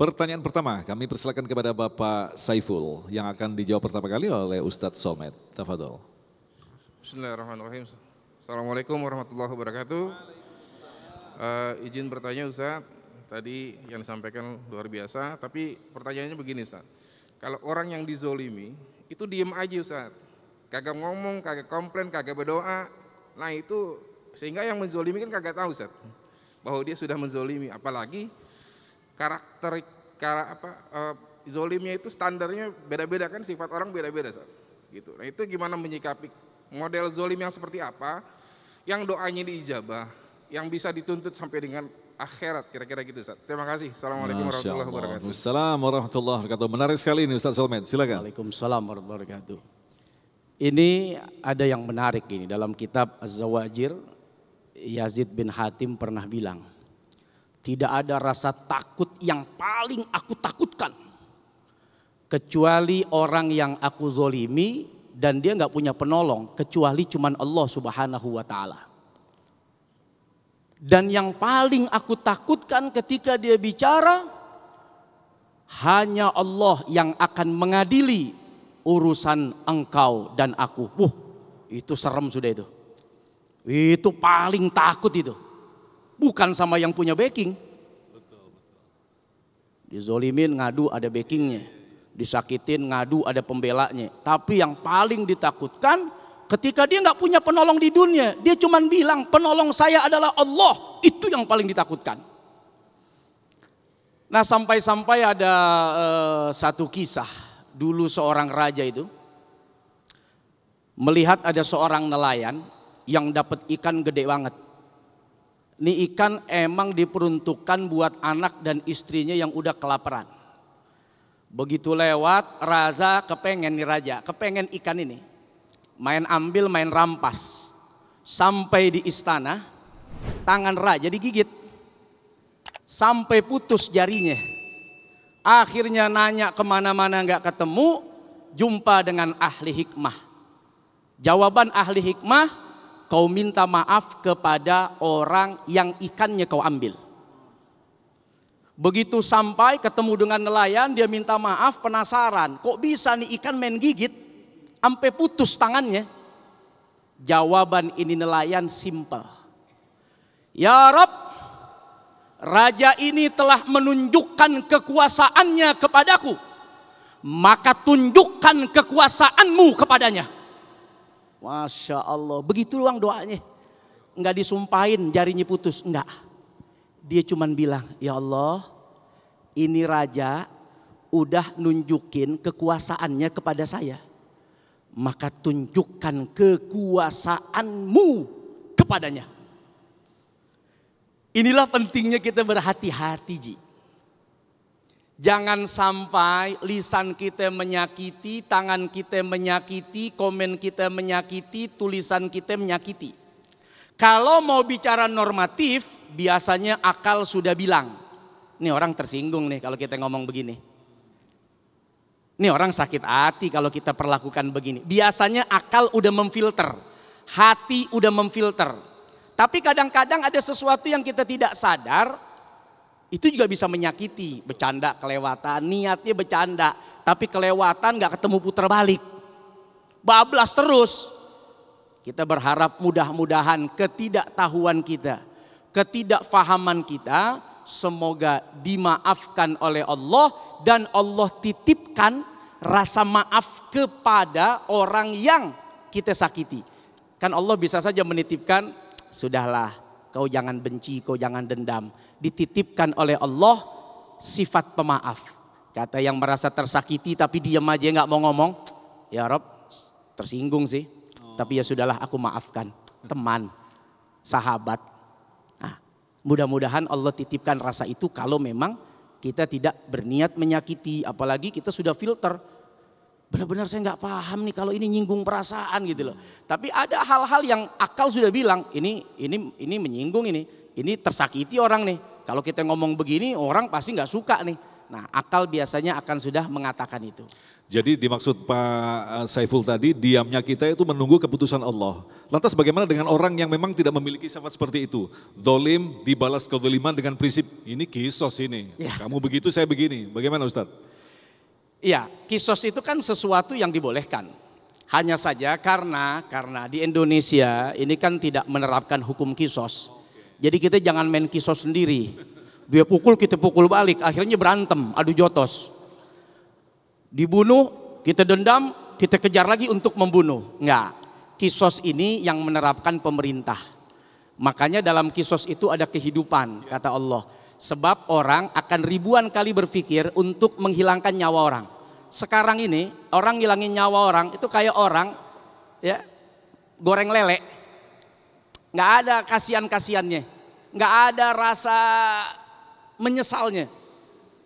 Pertanyaan pertama kami persilakan kepada Bapak Saiful yang akan dijawab pertama kali oleh Ustadz Somed. Tafadol. Bismillahirrahmanirrahim. Assalamualaikum warahmatullahi wabarakatuh. Uh, izin bertanya Ustaz, tadi yang disampaikan luar biasa, tapi pertanyaannya begini Ustaz. Kalau orang yang dizolimi, itu diem aja Ustaz. Kagak ngomong, kagak komplain, kagak berdoa. Nah itu sehingga yang menzolimi kan kagak tahu Ustaz. Bahwa dia sudah menzolimi, apalagi karakter kara, apa uh, zolimnya itu standarnya beda-beda kan sifat orang beda-beda gitu. Nah itu gimana menyikapi model zolim yang seperti apa, yang doanya diijabah, yang bisa dituntut sampai dengan akhirat kira-kira gitu Ustaz. Terima kasih. Assalamualaikum warahmatullahi wabarakatuh. Assalamualaikum warahmatullahi wabarakatuh. Menarik sekali ini Ustaz Solmed. Silakan. Assalamualaikum warahmatullahi wabarakatuh. Ini ada yang menarik ini dalam kitab Az-Zawajir Yazid bin Hatim pernah bilang tidak ada rasa takut yang paling aku takutkan. Kecuali orang yang aku zolimi dan dia nggak punya penolong. Kecuali cuma Allah subhanahu wa ta'ala. Dan yang paling aku takutkan ketika dia bicara, hanya Allah yang akan mengadili urusan engkau dan aku. Wah, itu serem sudah itu. Itu paling takut itu bukan sama yang punya backing. Dizolimin ngadu ada backingnya, disakitin ngadu ada pembelanya. Tapi yang paling ditakutkan ketika dia nggak punya penolong di dunia, dia cuma bilang penolong saya adalah Allah. Itu yang paling ditakutkan. Nah sampai-sampai ada uh, satu kisah dulu seorang raja itu melihat ada seorang nelayan yang dapat ikan gede banget ini ikan emang diperuntukkan buat anak dan istrinya yang udah kelaparan. Begitu lewat, Raza kepengen nih Raja, kepengen ikan ini. Main ambil, main rampas. Sampai di istana, tangan Raja digigit. Sampai putus jarinya. Akhirnya nanya kemana-mana nggak ketemu, jumpa dengan ahli hikmah. Jawaban ahli hikmah, kau minta maaf kepada orang yang ikannya kau ambil. Begitu sampai ketemu dengan nelayan, dia minta maaf penasaran. Kok bisa nih ikan main gigit? Sampai putus tangannya. Jawaban ini nelayan simple. Ya Rob, raja ini telah menunjukkan kekuasaannya kepadaku. Maka tunjukkan kekuasaanmu kepadanya Masya Allah. Begitu doang doanya. Enggak disumpahin jarinya putus. Enggak. Dia cuma bilang, ya Allah ini raja udah nunjukin kekuasaannya kepada saya. Maka tunjukkan kekuasaanmu kepadanya. Inilah pentingnya kita berhati-hati, Ji. Jangan sampai lisan kita menyakiti, tangan kita menyakiti, komen kita menyakiti, tulisan kita menyakiti. Kalau mau bicara normatif, biasanya akal sudah bilang, "Nih orang tersinggung nih kalau kita ngomong begini." Nih orang sakit hati kalau kita perlakukan begini. Biasanya akal udah memfilter, hati udah memfilter. Tapi kadang-kadang ada sesuatu yang kita tidak sadar, itu juga bisa menyakiti. Bercanda kelewatan, niatnya bercanda, tapi kelewatan gak ketemu putar balik. Bablas terus. Kita berharap mudah-mudahan ketidaktahuan kita, ketidakfahaman kita semoga dimaafkan oleh Allah dan Allah titipkan rasa maaf kepada orang yang kita sakiti. Kan Allah bisa saja menitipkan, sudahlah kau jangan benci, kau jangan dendam. Dititipkan oleh Allah sifat pemaaf. Kata yang merasa tersakiti tapi diam aja nggak mau ngomong. Ya Rob, tersinggung sih. Tapi ya sudahlah aku maafkan. Teman, sahabat. Nah, mudah-mudahan Allah titipkan rasa itu kalau memang kita tidak berniat menyakiti. Apalagi kita sudah filter benar-benar saya nggak paham nih kalau ini nyinggung perasaan gitu loh. Tapi ada hal-hal yang akal sudah bilang ini ini ini menyinggung ini, ini tersakiti orang nih. Kalau kita ngomong begini orang pasti nggak suka nih. Nah, akal biasanya akan sudah mengatakan itu. Jadi dimaksud Pak eh, Saiful tadi, diamnya kita itu menunggu keputusan Allah. Lantas bagaimana dengan orang yang memang tidak memiliki sifat seperti itu? Dolim dibalas kezoliman dengan prinsip, ini kisos ini. Ya. Kamu begitu, saya begini. Bagaimana Ustadz? Iya, kisos itu kan sesuatu yang dibolehkan. Hanya saja karena karena di Indonesia ini kan tidak menerapkan hukum kisos. Jadi kita jangan main kisos sendiri. Dia pukul kita pukul balik, akhirnya berantem, adu jotos. Dibunuh, kita dendam, kita kejar lagi untuk membunuh. Enggak. Kisos ini yang menerapkan pemerintah. Makanya dalam kisos itu ada kehidupan kata Allah Sebab orang akan ribuan kali berpikir untuk menghilangkan nyawa orang. Sekarang ini orang ngilangin nyawa orang itu kayak orang ya goreng lele. Gak ada kasihan kasiannya Gak ada rasa menyesalnya.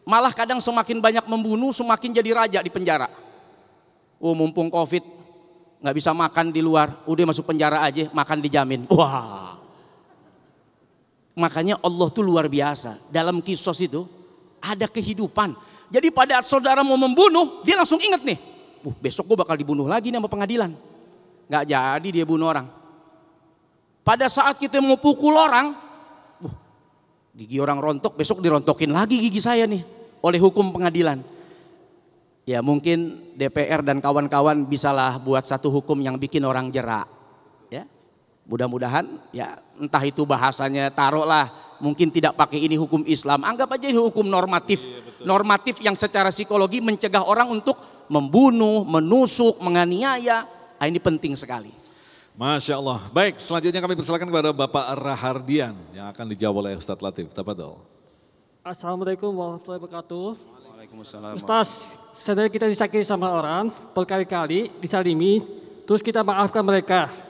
Malah kadang semakin banyak membunuh semakin jadi raja di penjara. Oh mumpung covid gak bisa makan di luar, udah masuk penjara aja makan dijamin. Wah Makanya Allah tuh luar biasa. Dalam kisos itu ada kehidupan. Jadi pada saudara mau membunuh, dia langsung ingat nih. Uh, besok gue bakal dibunuh lagi nih sama pengadilan. Gak jadi dia bunuh orang. Pada saat kita mau pukul orang, uh, gigi orang rontok, besok dirontokin lagi gigi saya nih oleh hukum pengadilan. Ya mungkin DPR dan kawan-kawan bisalah buat satu hukum yang bikin orang jerak. Mudah-mudahan ya entah itu bahasanya taruhlah mungkin tidak pakai ini hukum Islam, anggap aja ini hukum normatif. Iya, normatif yang secara psikologi mencegah orang untuk membunuh, menusuk, menganiaya. Nah, ini penting sekali. Masya Allah. Baik, selanjutnya kami persilakan kepada Bapak Rahardian yang akan dijawab oleh Ustadz Latif. Tafadol. Assalamualaikum warahmatullahi wabarakatuh. Waalaikumsalam. Ustaz, sebenarnya kita disakiti sama orang berkali-kali, disalimi, terus kita maafkan mereka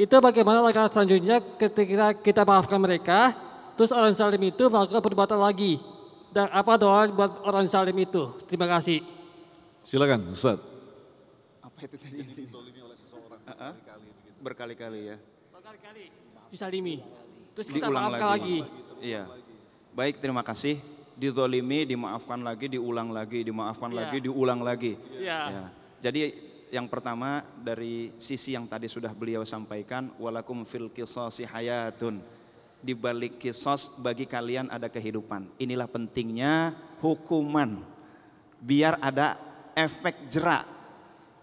itu bagaimana langkah selanjutnya ketika kita maafkan mereka, terus orang salim itu melakukan perbuatan lagi. Dan apa doa buat orang salim itu? Terima kasih. Silakan, Ustaz. Apa itu tadi? ditolimi oleh seseorang berkali-kali. ya. Berkali-kali. Disalimi. Terus kita diulang maafkan lagi. lagi. Iya. Baik, terima kasih. Dizolimi, dimaafkan lagi, diulang lagi, dimaafkan ya. lagi, diulang lagi. Iya. Ya. Jadi yang pertama dari sisi yang tadi sudah beliau sampaikan walakum fil kisosi hayatun di balik kisos bagi kalian ada kehidupan. Inilah pentingnya hukuman. Biar ada efek jerak.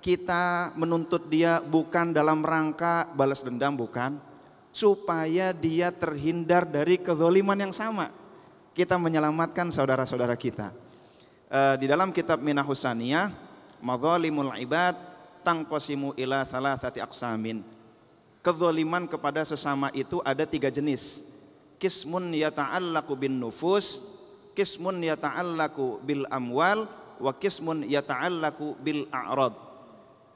Kita menuntut dia bukan dalam rangka balas dendam bukan, supaya dia terhindar dari kezoliman yang sama. Kita menyelamatkan saudara-saudara kita. Eh, di dalam kitab Minahusania, Madzalimul Ibad tangkosimu ila thalathati aksamin kezoliman kepada sesama itu ada tiga jenis kismun yata'allaku bin nufus kismun yata'allaku bil amwal wa kismun yata'allaku bil a'rad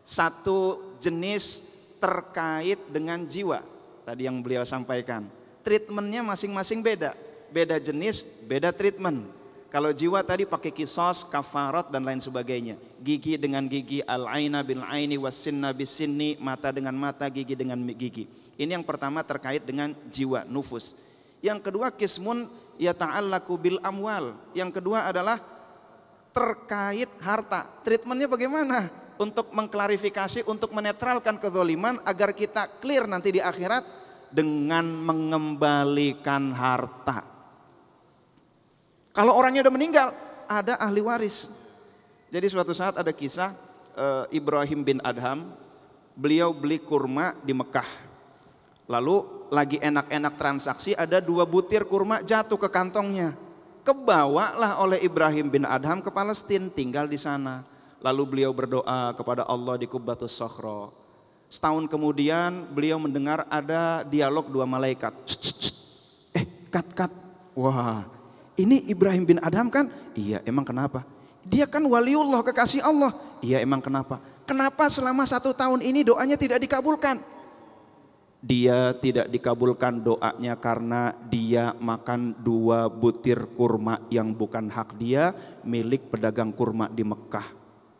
satu jenis terkait dengan jiwa tadi yang beliau sampaikan treatmentnya masing-masing beda beda jenis beda treatment kalau jiwa tadi pakai kisos, kafarat dan lain sebagainya. Gigi dengan gigi, al-aina bil aini wasinna bisinni, mata dengan mata, gigi dengan gigi. Ini yang pertama terkait dengan jiwa, nufus. Yang kedua kismun ya ta'allaku bil amwal. Yang kedua adalah terkait harta. Treatmentnya bagaimana? Untuk mengklarifikasi, untuk menetralkan kezoliman agar kita clear nanti di akhirat dengan mengembalikan harta. Kalau orangnya udah meninggal, ada ahli waris. Jadi suatu saat ada kisah e, Ibrahim bin Adham, beliau beli kurma di Mekah. Lalu lagi enak-enak transaksi ada dua butir kurma jatuh ke kantongnya. Kebawalah oleh Ibrahim bin Adham ke Palestina, tinggal di sana. Lalu beliau berdoa kepada Allah di Kubbatus Sohro. Setahun kemudian beliau mendengar ada dialog dua malaikat. eh, kat, kat. Wah, ini Ibrahim bin Adam kan? Iya, emang kenapa? Dia kan waliullah, kekasih Allah. Iya, emang kenapa? Kenapa selama satu tahun ini doanya tidak dikabulkan? Dia tidak dikabulkan doanya karena dia makan dua butir kurma yang bukan hak dia milik pedagang kurma di Mekah.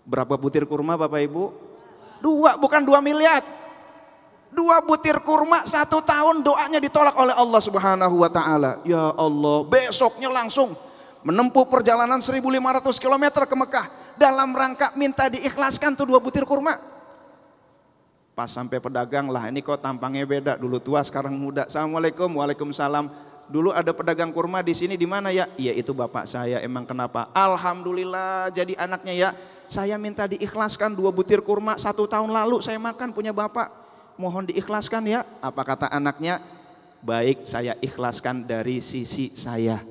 Berapa butir kurma Bapak Ibu? Dua, bukan dua miliar. Dua butir kurma satu tahun doanya ditolak oleh Allah subhanahu wa ta'ala. Ya Allah besoknya langsung menempuh perjalanan 1500 km ke Mekah. Dalam rangka minta diikhlaskan tuh dua butir kurma. Pas sampai pedagang lah ini kok tampangnya beda. Dulu tua sekarang muda. Assalamualaikum. Waalaikumsalam. Dulu ada pedagang kurma di sini di mana ya? Iya itu bapak saya emang kenapa? Alhamdulillah jadi anaknya ya. Saya minta diikhlaskan dua butir kurma satu tahun lalu saya makan punya bapak mohon diikhlaskan ya. Apa kata anaknya? Baik saya ikhlaskan dari sisi saya.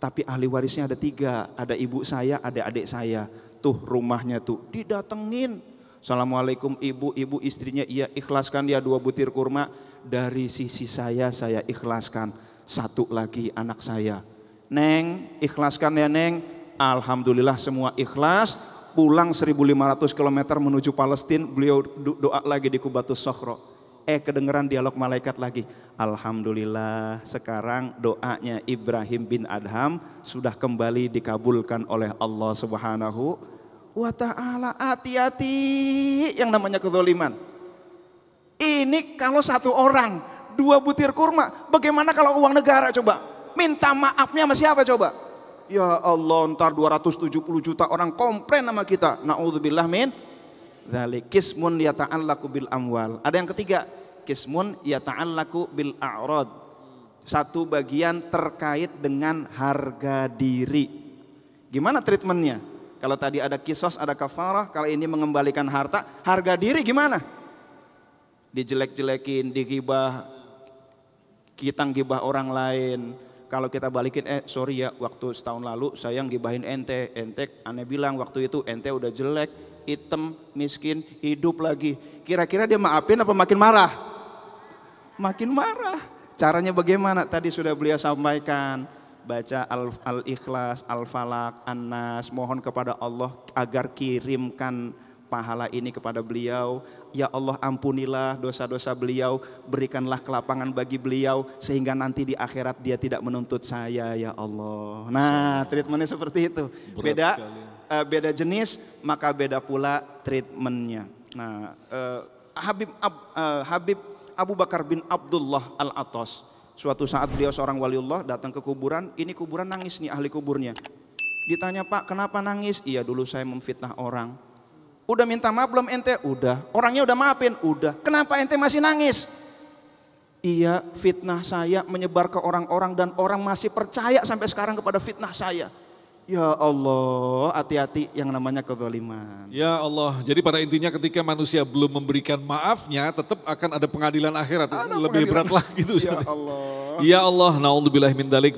Tapi ahli warisnya ada tiga, ada ibu saya, ada adik saya. Tuh rumahnya tuh didatengin. Assalamualaikum ibu, ibu istrinya iya ikhlaskan ya dua butir kurma. Dari sisi saya, saya ikhlaskan. Satu lagi anak saya. Neng, ikhlaskan ya Neng. Alhamdulillah semua ikhlas pulang 1500 km menuju Palestina, beliau doa lagi di Kubatus Sokro. Eh kedengeran dialog malaikat lagi. Alhamdulillah sekarang doanya Ibrahim bin Adham sudah kembali dikabulkan oleh Allah Subhanahu wa taala. Hati-hati yang namanya kezoliman. Ini kalau satu orang dua butir kurma, bagaimana kalau uang negara coba? Minta maafnya sama siapa coba? Ya Allah, ntar 270 juta orang komplain sama kita. Naudzubillah min dzalik. Kismun yata'allaku bil amwal. Ada yang ketiga, kismun yata'allaku bil a'rad. Satu bagian terkait dengan harga diri. Gimana treatmentnya? Kalau tadi ada kisos, ada kafarah, kalau ini mengembalikan harta, harga diri gimana? Dijelek-jelekin, digibah, kita gibah orang lain, kalau kita balikin eh sorry ya waktu setahun lalu saya ngibahin ente ente aneh bilang waktu itu ente udah jelek hitam miskin hidup lagi kira-kira dia maafin apa makin marah makin marah caranya bagaimana tadi sudah beliau sampaikan baca al-ikhlas al al-falak falak an mohon kepada Allah agar kirimkan pahala ini kepada beliau. Ya Allah ampunilah dosa-dosa beliau, berikanlah kelapangan bagi beliau sehingga nanti di akhirat dia tidak menuntut saya ya Allah. Nah, treatmentnya seperti itu. beda uh, beda jenis maka beda pula treatmentnya. Nah, uh, Habib uh, Habib Abu Bakar bin Abdullah Al-Atas. Suatu saat beliau seorang waliullah datang ke kuburan, ini kuburan nangis nih ahli kuburnya. Ditanya, "Pak, kenapa nangis?" "Iya, dulu saya memfitnah orang." Udah minta maaf belum ente? Udah. Orangnya udah maafin? Udah. Kenapa ente masih nangis? Iya fitnah saya menyebar ke orang-orang dan orang masih percaya sampai sekarang kepada fitnah saya. Ya Allah, hati-hati yang namanya kezaliman. Ya Allah, jadi pada intinya ketika manusia belum memberikan maafnya, tetap akan ada pengadilan akhirat. Ada Lebih pengadilan. berat lagi gitu. Ya Allah. Ya Allah, naudzubillah min dalik.